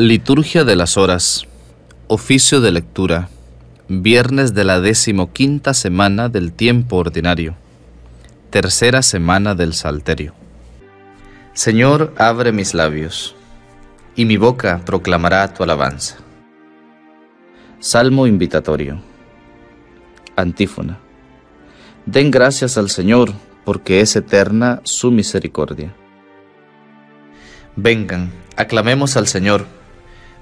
Liturgia de las Horas. Oficio de lectura. Viernes de la decimoquinta semana del tiempo ordinario. Tercera semana del Salterio. Señor, abre mis labios, y mi boca proclamará tu alabanza. Salmo invitatorio. Antífona. Den gracias al Señor, porque es eterna su misericordia. Vengan, aclamemos al Señor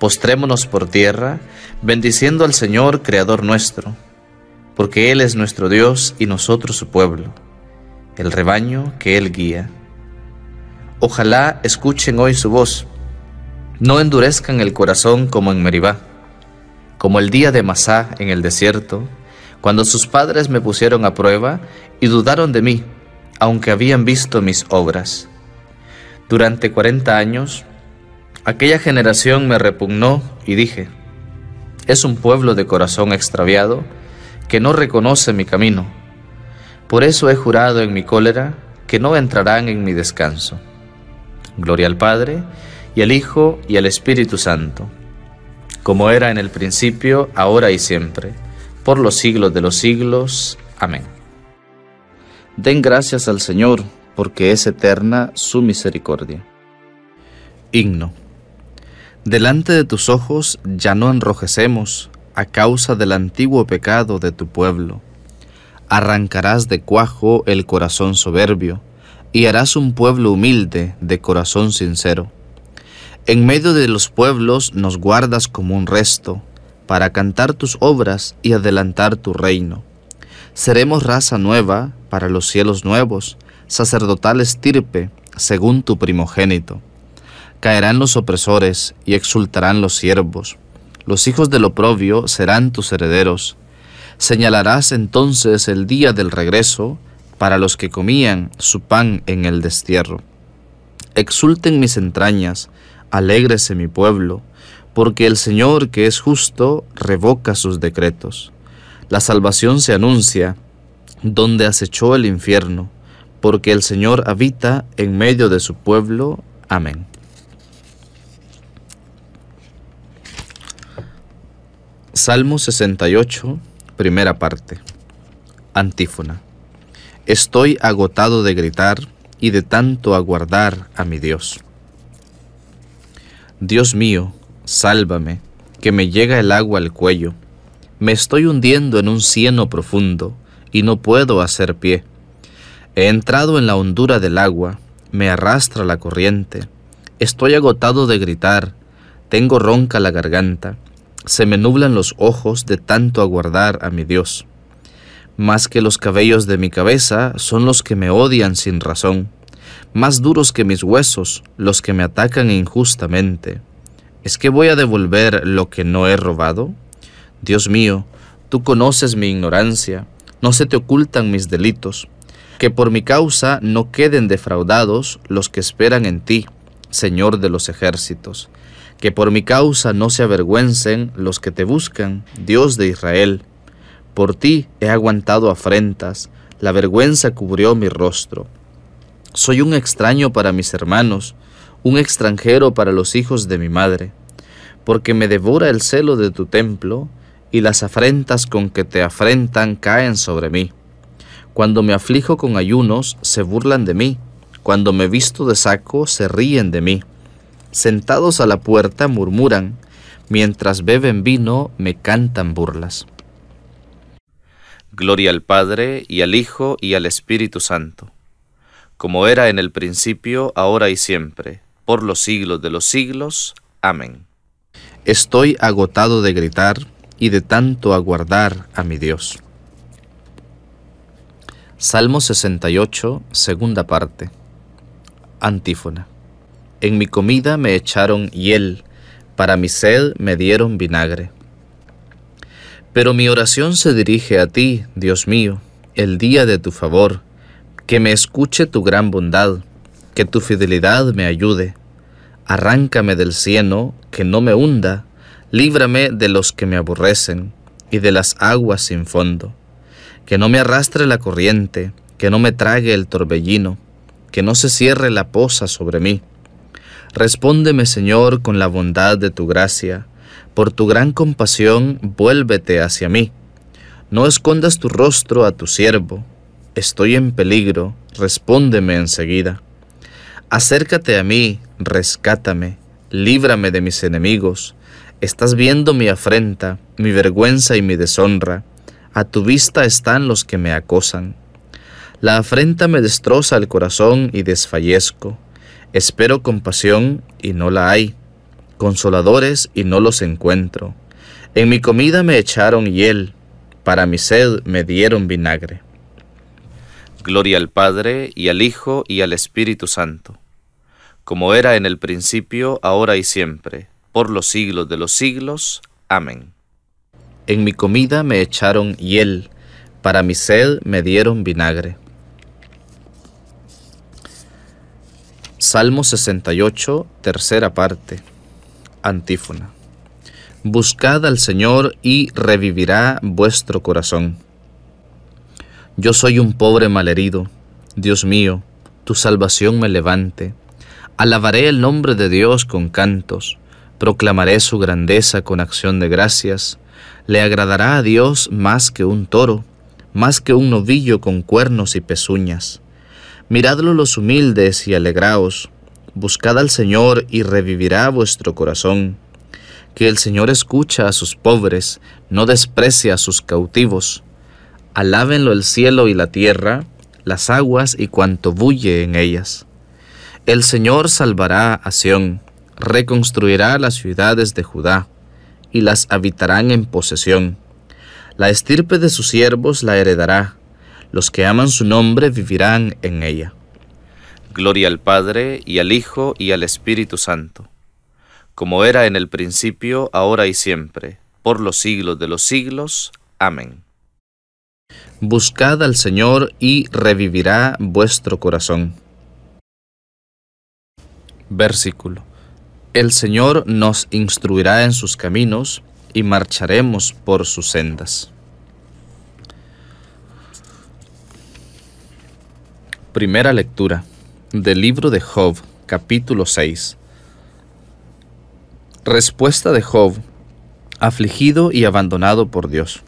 postrémonos por tierra, bendiciendo al Señor, Creador nuestro, porque Él es nuestro Dios y nosotros su pueblo, el rebaño que Él guía. Ojalá escuchen hoy su voz, no endurezcan el corazón como en Meribá, como el día de Masá en el desierto, cuando sus padres me pusieron a prueba y dudaron de mí, aunque habían visto mis obras. Durante cuarenta años Aquella generación me repugnó y dije, es un pueblo de corazón extraviado que no reconoce mi camino. Por eso he jurado en mi cólera que no entrarán en mi descanso. Gloria al Padre, y al Hijo, y al Espíritu Santo, como era en el principio, ahora y siempre, por los siglos de los siglos. Amén. Den gracias al Señor, porque es eterna su misericordia. Himno. Delante de tus ojos ya no enrojecemos a causa del antiguo pecado de tu pueblo. Arrancarás de cuajo el corazón soberbio y harás un pueblo humilde de corazón sincero. En medio de los pueblos nos guardas como un resto para cantar tus obras y adelantar tu reino. Seremos raza nueva para los cielos nuevos, sacerdotal estirpe según tu primogénito Caerán los opresores y exultarán los siervos. Los hijos del oprobio serán tus herederos. Señalarás entonces el día del regreso para los que comían su pan en el destierro. Exulten mis entrañas, alégrese mi pueblo, porque el Señor que es justo revoca sus decretos. La salvación se anuncia donde acechó el infierno, porque el Señor habita en medio de su pueblo. Amén. Salmo 68, primera parte. Antífona. Estoy agotado de gritar y de tanto aguardar a mi Dios. Dios mío, sálvame, que me llega el agua al cuello. Me estoy hundiendo en un cieno profundo y no puedo hacer pie. He entrado en la hondura del agua, me arrastra la corriente. Estoy agotado de gritar, tengo ronca la garganta se me nublan los ojos de tanto aguardar a mi Dios. Más que los cabellos de mi cabeza son los que me odian sin razón, más duros que mis huesos los que me atacan injustamente. ¿Es que voy a devolver lo que no he robado? Dios mío, tú conoces mi ignorancia, no se te ocultan mis delitos. Que por mi causa no queden defraudados los que esperan en ti, Señor de los ejércitos que por mi causa no se avergüencen los que te buscan, Dios de Israel. Por ti he aguantado afrentas, la vergüenza cubrió mi rostro. Soy un extraño para mis hermanos, un extranjero para los hijos de mi madre, porque me devora el celo de tu templo, y las afrentas con que te afrentan caen sobre mí. Cuando me aflijo con ayunos, se burlan de mí, cuando me visto de saco, se ríen de mí sentados a la puerta, murmuran, mientras beben vino, me cantan burlas. Gloria al Padre, y al Hijo, y al Espíritu Santo, como era en el principio, ahora y siempre, por los siglos de los siglos. Amén. Estoy agotado de gritar y de tanto aguardar a mi Dios. Salmo 68, segunda parte. Antífona. En mi comida me echaron hiel, para mi sed me dieron vinagre. Pero mi oración se dirige a ti, Dios mío, el día de tu favor, que me escuche tu gran bondad, que tu fidelidad me ayude. Arráncame del cieno, que no me hunda, líbrame de los que me aborrecen y de las aguas sin fondo. Que no me arrastre la corriente, que no me trague el torbellino, que no se cierre la poza sobre mí Respóndeme, Señor, con la bondad de tu gracia. Por tu gran compasión, vuélvete hacia mí. No escondas tu rostro a tu siervo. Estoy en peligro, respóndeme enseguida. Acércate a mí, rescátame, líbrame de mis enemigos. Estás viendo mi afrenta, mi vergüenza y mi deshonra. A tu vista están los que me acosan. La afrenta me destroza el corazón y desfallezco. Espero compasión y no la hay, consoladores y no los encuentro. En mi comida me echaron hiel, para mi sed me dieron vinagre. Gloria al Padre y al Hijo y al Espíritu Santo, como era en el principio, ahora y siempre, por los siglos de los siglos. Amén. En mi comida me echaron hiel, para mi sed me dieron vinagre. Salmo 68, tercera parte. Antífona. Buscad al Señor y revivirá vuestro corazón. Yo soy un pobre malherido. Dios mío, tu salvación me levante. Alabaré el nombre de Dios con cantos. Proclamaré su grandeza con acción de gracias. Le agradará a Dios más que un toro, más que un novillo con cuernos y pezuñas Miradlo los humildes y alegraos. Buscad al Señor y revivirá vuestro corazón. Que el Señor escucha a sus pobres, no desprecia a sus cautivos. Alábenlo el cielo y la tierra, las aguas y cuanto bulle en ellas. El Señor salvará a Sión, reconstruirá las ciudades de Judá, y las habitarán en posesión. La estirpe de sus siervos la heredará, los que aman su nombre vivirán en ella. Gloria al Padre y al Hijo y al Espíritu Santo, como era en el principio, ahora y siempre, por los siglos de los siglos. Amén. Buscad al Señor y revivirá vuestro corazón. Versículo. El Señor nos instruirá en sus caminos y marcharemos por sus sendas. Primera lectura del libro de Job, capítulo 6. Respuesta de Job, afligido y abandonado por Dios.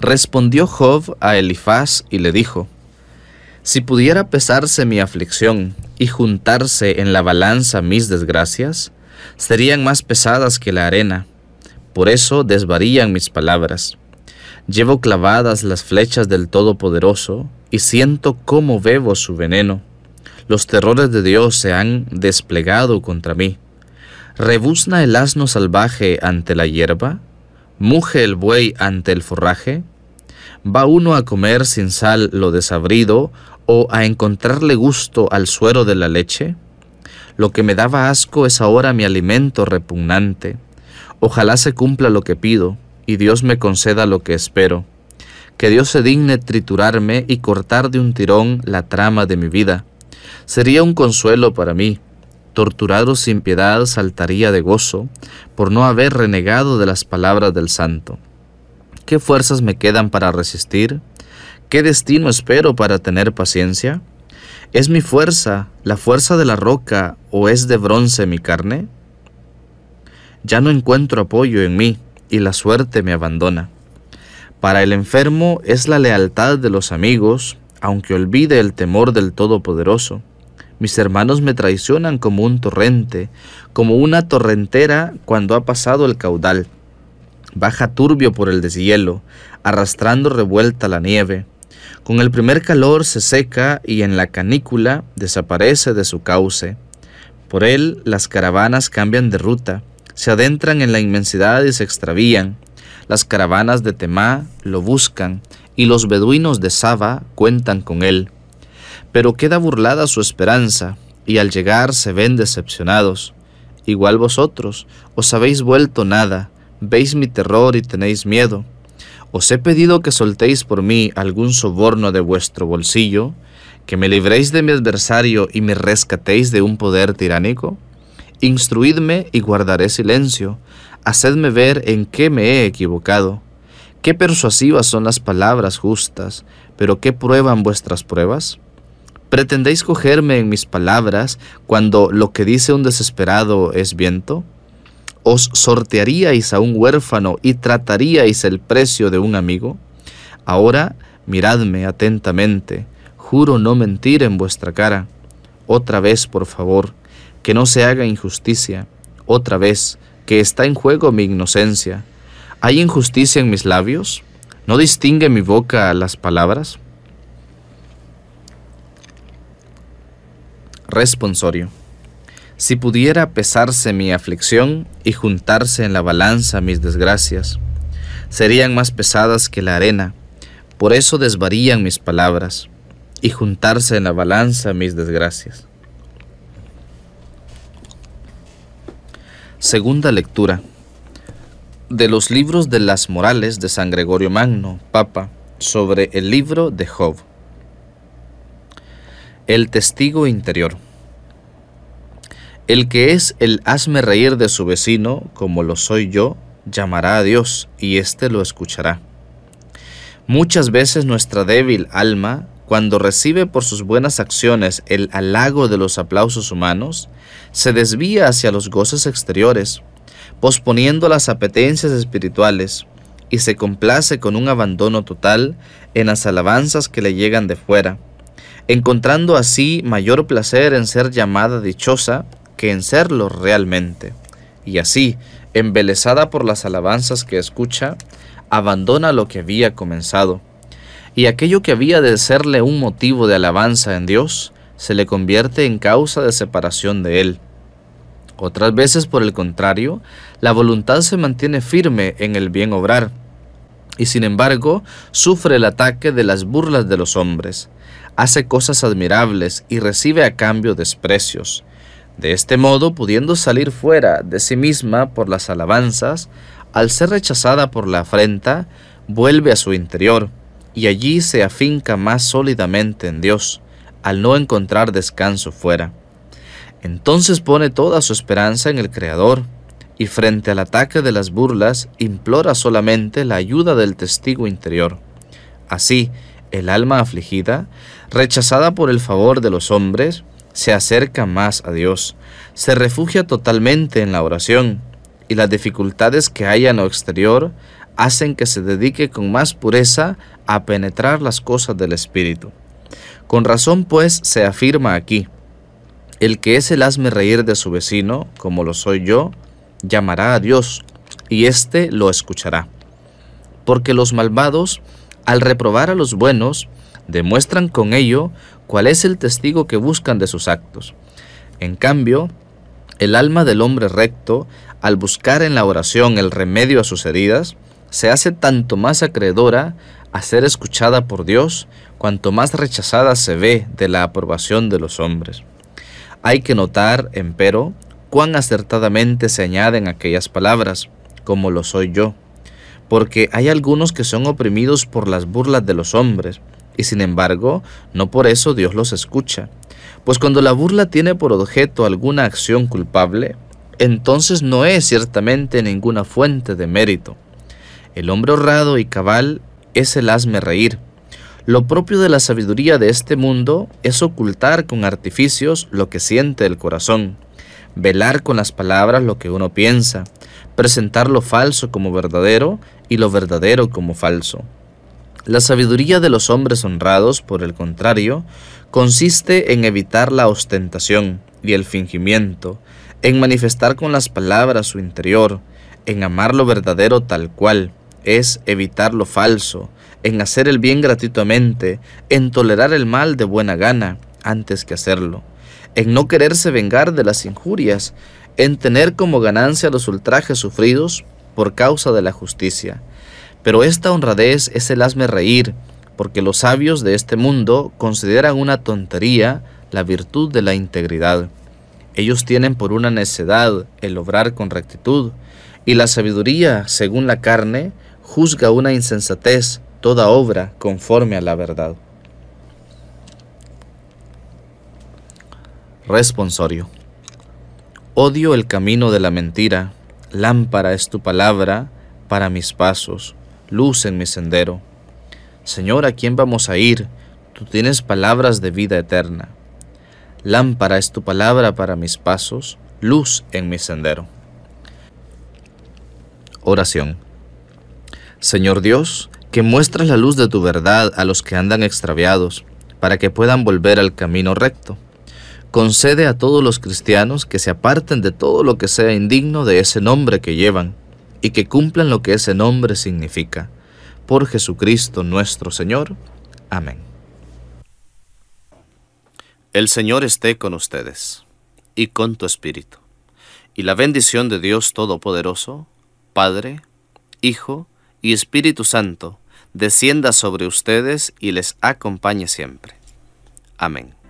Respondió Job a Elifaz y le dijo, Si pudiera pesarse mi aflicción y juntarse en la balanza mis desgracias, serían más pesadas que la arena, por eso desvarían mis palabras. Llevo clavadas las flechas del Todopoderoso y siento cómo bebo su veneno. Los terrores de Dios se han desplegado contra mí. ¿Rebuzna el asno salvaje ante la hierba? ¿Muge el buey ante el forraje? ¿Va uno a comer sin sal lo desabrido o a encontrarle gusto al suero de la leche? Lo que me daba asco es ahora mi alimento repugnante. Ojalá se cumpla lo que pido y Dios me conceda lo que espero. Que Dios se digne triturarme y cortar de un tirón la trama de mi vida. Sería un consuelo para mí. Torturado sin piedad saltaría de gozo por no haber renegado de las palabras del santo. ¿Qué fuerzas me quedan para resistir? ¿Qué destino espero para tener paciencia? ¿Es mi fuerza la fuerza de la roca o es de bronce mi carne? Ya no encuentro apoyo en mí y la suerte me abandona. Para el enfermo es la lealtad de los amigos, aunque olvide el temor del Todopoderoso. Mis hermanos me traicionan como un torrente, como una torrentera cuando ha pasado el caudal. Baja turbio por el deshielo, arrastrando revuelta la nieve. Con el primer calor se seca y en la canícula desaparece de su cauce. Por él las caravanas cambian de ruta, se adentran en la inmensidad y se extravían. Las caravanas de Temá lo buscan y los beduinos de Saba cuentan con él. Pero queda burlada su esperanza y al llegar se ven decepcionados. Igual vosotros os habéis vuelto nada, veis mi terror y tenéis miedo. Os he pedido que soltéis por mí algún soborno de vuestro bolsillo, que me libréis de mi adversario y me rescatéis de un poder tiránico. Instruidme y guardaré silencio. Hacedme ver en qué me he equivocado. Qué persuasivas son las palabras justas, pero qué prueban vuestras pruebas. ¿Pretendéis cogerme en mis palabras cuando lo que dice un desesperado es viento? ¿Os sortearíais a un huérfano y trataríais el precio de un amigo? Ahora miradme atentamente, juro no mentir en vuestra cara otra vez, por favor, que no se haga injusticia, otra vez, que está en juego mi inocencia. ¿Hay injusticia en mis labios? ¿No distingue mi boca a las palabras? Responsorio. Si pudiera pesarse mi aflicción y juntarse en la balanza mis desgracias, serían más pesadas que la arena, por eso desvarían mis palabras y juntarse en la balanza mis desgracias. Segunda lectura. De los libros de las morales de San Gregorio Magno, Papa, sobre el libro de Job. El testigo interior. El que es el hazme reír de su vecino, como lo soy yo, llamará a Dios y éste lo escuchará. Muchas veces nuestra débil alma cuando recibe por sus buenas acciones el halago de los aplausos humanos, se desvía hacia los goces exteriores, posponiendo las apetencias espirituales, y se complace con un abandono total en las alabanzas que le llegan de fuera, encontrando así mayor placer en ser llamada dichosa que en serlo realmente. Y así, embelesada por las alabanzas que escucha, abandona lo que había comenzado y aquello que había de serle un motivo de alabanza en Dios se le convierte en causa de separación de Él. Otras veces, por el contrario, la voluntad se mantiene firme en el bien obrar, y sin embargo sufre el ataque de las burlas de los hombres, hace cosas admirables y recibe a cambio desprecios. De este modo, pudiendo salir fuera de sí misma por las alabanzas, al ser rechazada por la afrenta, vuelve a su interior y allí se afinca más sólidamente en Dios, al no encontrar descanso fuera. Entonces pone toda su esperanza en el Creador, y frente al ataque de las burlas implora solamente la ayuda del testigo interior. Así, el alma afligida, rechazada por el favor de los hombres, se acerca más a Dios, se refugia totalmente en la oración, y las dificultades que haya en lo exterior hacen que se dedique con más pureza a penetrar las cosas del Espíritu. Con razón pues se afirma aquí, el que es el hazme reír de su vecino, como lo soy yo, llamará a Dios, y éste lo escuchará. Porque los malvados, al reprobar a los buenos, demuestran con ello cuál es el testigo que buscan de sus actos. En cambio, el alma del hombre recto, al buscar en la oración el remedio a sus heridas, se hace tanto más acreedora a ser escuchada por Dios, cuanto más rechazada se ve de la aprobación de los hombres. Hay que notar, empero, cuán acertadamente se añaden aquellas palabras, como lo soy yo, porque hay algunos que son oprimidos por las burlas de los hombres, y sin embargo, no por eso Dios los escucha. Pues cuando la burla tiene por objeto alguna acción culpable, entonces no es ciertamente ninguna fuente de mérito. El hombre honrado y cabal es el hazme reír. Lo propio de la sabiduría de este mundo es ocultar con artificios lo que siente el corazón, velar con las palabras lo que uno piensa, presentar lo falso como verdadero y lo verdadero como falso. La sabiduría de los hombres honrados, por el contrario, consiste en evitar la ostentación y el fingimiento, en manifestar con las palabras su interior, en amar lo verdadero tal cual, es evitar lo falso, en hacer el bien gratuitamente, en tolerar el mal de buena gana antes que hacerlo, en no quererse vengar de las injurias, en tener como ganancia los ultrajes sufridos por causa de la justicia. Pero esta honradez es el hazme reír, porque los sabios de este mundo consideran una tontería la virtud de la integridad. Ellos tienen por una necedad el obrar con rectitud, y la sabiduría, según la carne, juzga una insensatez toda obra conforme a la verdad. Responsorio. Odio el camino de la mentira, lámpara es tu palabra para mis pasos, luz en mi sendero. Señor, ¿a quién vamos a ir? Tú tienes palabras de vida eterna. Lámpara es tu palabra para mis pasos, luz en mi sendero. Oración. Señor Dios, que muestras la luz de tu verdad a los que andan extraviados, para que puedan volver al camino recto. Concede a todos los cristianos que se aparten de todo lo que sea indigno de ese nombre que llevan, y que cumplan lo que ese nombre significa. Por Jesucristo nuestro Señor. Amén. El Señor esté con ustedes, y con tu espíritu. Y la bendición de Dios Todopoderoso, Padre, Hijo y Espíritu Santo, descienda sobre ustedes y les acompañe siempre. Amén.